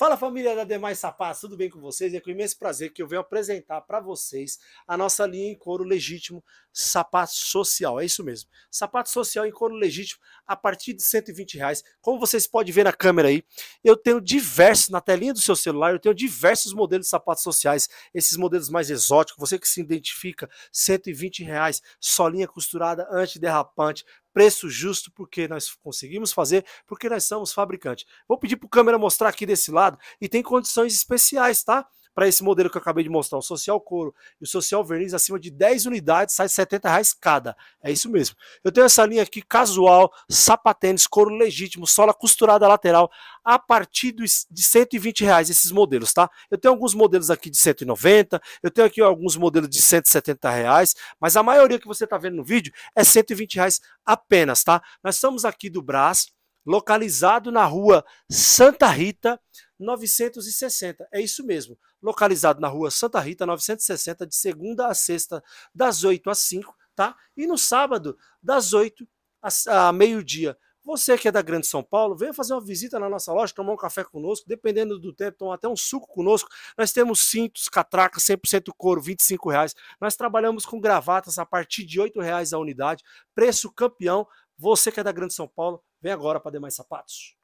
Fala família da Demais Sapatos, tudo bem com vocês? É com imenso prazer que eu venho apresentar para vocês a nossa linha em couro legítimo sapato social. É isso mesmo, sapato social em couro legítimo a partir de 120 reais. Como vocês podem ver na câmera aí, eu tenho diversos, na telinha do seu celular, eu tenho diversos modelos de sapatos sociais, esses modelos mais exóticos, você que se identifica, 120 reais, solinha costurada antiderrapante, preço justo, porque nós conseguimos fazer, porque nós somos fabricante. Vou pedir para o câmera mostrar aqui desse lado e tem condições especiais, tá? para esse modelo que eu acabei de mostrar, o social couro e o social verniz, acima de 10 unidades, sai 70 reais cada. É isso mesmo. Eu tenho essa linha aqui casual, sapatênis, couro legítimo, sola costurada lateral, a partir de 120 reais esses modelos, tá? Eu tenho alguns modelos aqui de 190, eu tenho aqui alguns modelos de 170 reais, mas a maioria que você está vendo no vídeo é 120 reais apenas, tá? Nós estamos aqui do Brás, localizado na rua Santa Rita, 960. É isso mesmo. Localizado na rua Santa Rita, 960, de segunda a sexta, das 8 às 5, tá? E no sábado, das 8 a meio-dia. Você que é da Grande São Paulo, venha fazer uma visita na nossa loja, tomar um café conosco, dependendo do tempo, tomar até um suco conosco. Nós temos cintos, catracas, 100% couro, 25 reais. Nós trabalhamos com gravatas a partir de R$ reais a unidade, preço campeão. Você que é da Grande São Paulo, vem agora para Demais Sapatos.